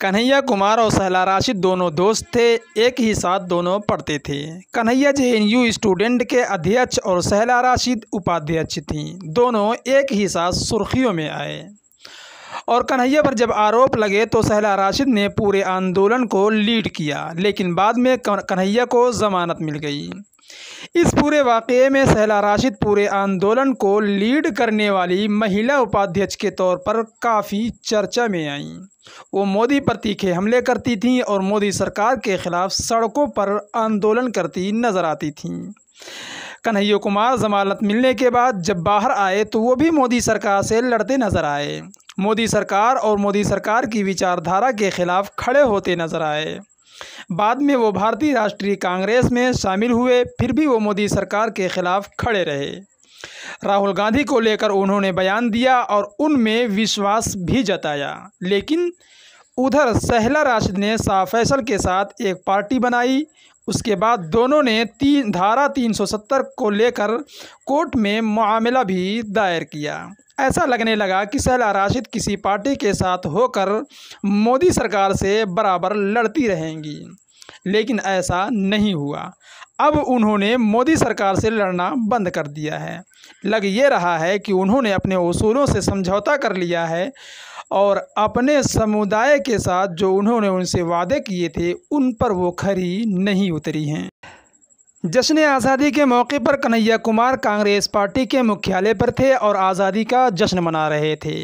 कन्हैया कुमार और सहला राशिद दोनों दोस्त थे एक ही साथ दोनों पढ़ते थे कन्हैया जे स्टूडेंट के अध्यक्ष और सहला राशिद उपाध्यक्ष थीं दोनों एक ही साथ सुर्खियों में आए और कन्हैया पर जब आरोप लगे तो सहला राशिद ने पूरे आंदोलन को लीड किया लेकिन बाद में कन्हैया को जमानत मिल गई इस पूरे वाक़े में सहला राशिद पूरे आंदोलन को लीड करने वाली महिला उपाध्यक्ष के तौर पर काफ़ी चर्चा में आईं वो मोदी पर तीखे हमले करती थीं और मोदी सरकार के खिलाफ सड़कों पर आंदोलन करती नजर आती थीं कन्हैया कुमार जमानत मिलने के बाद जब बाहर आए तो वो भी मोदी सरकार से लड़ते नजर आए मोदी सरकार और मोदी सरकार की विचारधारा के खिलाफ खड़े होते नजर आए बाद में वो भारतीय राष्ट्रीय कांग्रेस में शामिल हुए फिर भी वो मोदी सरकार के खिलाफ खड़े रहे राहुल गांधी को लेकर उन्होंने बयान दिया और उनमें विश्वास भी जताया लेकिन उधर सहला राशिद ने शाह फैसल के साथ एक पार्टी बनाई उसके बाद दोनों ने तीन धारा 370 को लेकर कोर्ट में मामला भी दायर किया ऐसा लगने लगा कि सहला राशिद किसी पार्टी के साथ होकर मोदी सरकार से बराबर लड़ती रहेंगी लेकिन ऐसा नहीं हुआ अब उन्होंने मोदी सरकार से लड़ना बंद कर दिया है लग ये रहा है कि उन्होंने अपने उसूलों से समझौता कर लिया है और अपने समुदाय के साथ जो उन्होंने उनसे वादे किए थे उन पर वो खरी नहीं उतरी हैं जश्न आज़ादी के मौके पर कन्हैया कुमार कांग्रेस पार्टी के मुख्यालय पर थे और आज़ादी का जश्न मना रहे थे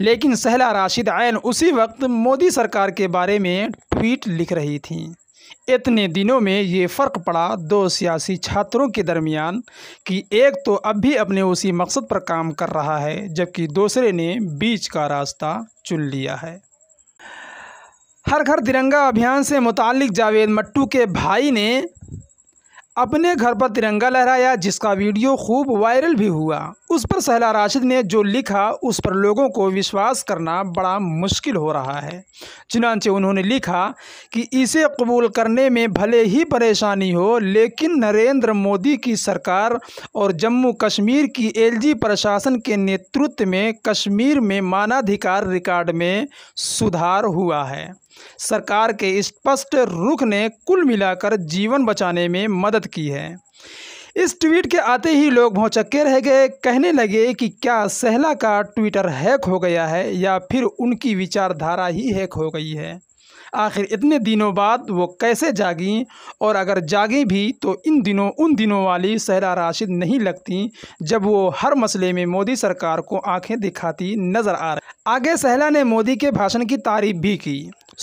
लेकिन सहला राशिद आयन उसी वक्त मोदी सरकार के बारे में ट्वीट लिख रही थी इतने दिनों में ये फ़र्क पड़ा दो सियासी छात्रों के दरमियान कि एक तो अब भी अपने उसी मकसद पर काम कर रहा है जबकि दूसरे ने बीच का रास्ता चुन लिया है हर घर तिरंगा अभियान से मुतालिक जावेद मट्टू के भाई ने अपने घर पर तिरंगा लहराया जिसका वीडियो खूब वायरल भी हुआ उस पर सहला राशिद ने जो लिखा उस पर लोगों को विश्वास करना बड़ा मुश्किल हो रहा है चुनानचे उन्होंने लिखा कि इसे कबूल करने में भले ही परेशानी हो लेकिन नरेंद्र मोदी की सरकार और जम्मू कश्मीर की एलजी प्रशासन के नेतृत्व में कश्मीर में मानाधिकार रिकॉर्ड में सुधार हुआ है सरकार के स्पष्ट रुख ने कुल मिलाकर जीवन बचाने में मदद की है इस ट्वीट के आते ही लोग भौचक्के रह गए कहने लगे कि क्या सहला का ट्विटर हैक हो गया है या फिर उनकी विचारधारा ही हैक हो गई है आखिर इतने दिनों बाद वो कैसे जागी और अगर जागी भी तो इन दिनों उन दिनों वाली सहरा राशिद नहीं लगती जब वो हर मसले में मोदी सरकार को आंखें दिखाती नजर आ रही आगे सहला ने मोदी के भाषण की तारीफ भी की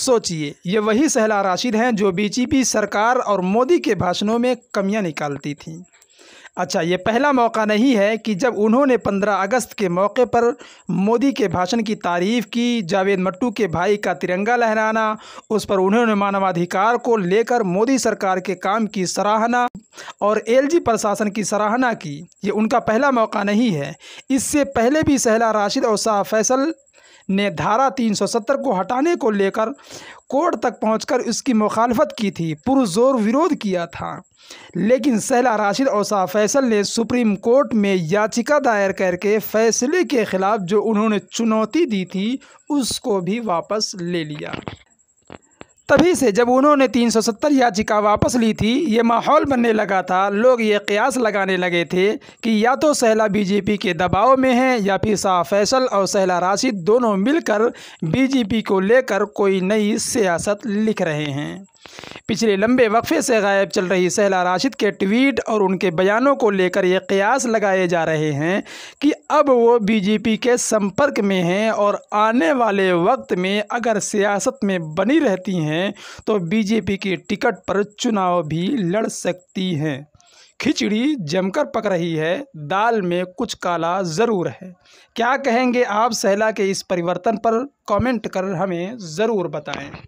सोचिए ये वही सहला राशिद हैं जो बीजेपी सरकार और मोदी के भाषणों में कमियां निकालती थीं अच्छा ये पहला मौका नहीं है कि जब उन्होंने 15 अगस्त के मौके पर मोदी के भाषण की तारीफ की जावेद मट्टू के भाई का तिरंगा लहराना उस पर उन्होंने मानवाधिकार को लेकर मोदी सरकार के काम की सराहना और एलजी प्रशासन की सराहना की ये उनका पहला मौका नहीं है इससे पहले भी सहला राशिद और शाह फैसल ने धारा 370 को हटाने को लेकर कोर्ट तक पहुंचकर इसकी मुखालफत की थी पुरजोर विरोध किया था लेकिन सहला राशिद और शाह फैसल ने सुप्रीम कोर्ट में याचिका दायर करके फैसले के ख़िलाफ़ जो उन्होंने चुनौती दी थी उसको भी वापस ले लिया तभी से जब उन्होंने 370 याचिका वापस ली थी ये माहौल बनने लगा था लोग ये कयास लगाने लगे थे कि या तो सहला बीजेपी के दबाव में है या फिर शाह फैसल और सहला राशिद दोनों मिलकर बीजेपी को लेकर कोई नई सियासत लिख रहे हैं पिछले लंबे वक्फे से गायब चल रही सहला राशिद के ट्वीट और उनके बयानों को लेकर ये कयास लगाए जा रहे हैं कि अब वो बीजेपी के संपर्क में हैं और आने वाले वक्त में अगर सियासत में बनी रहती हैं तो बीजेपी की टिकट पर चुनाव भी लड़ सकती हैं खिचड़ी जमकर पक रही है दाल में कुछ काला ज़रूर है क्या कहेंगे आप सहला के इस परिवर्तन पर कमेंट कर हमें ज़रूर बताएं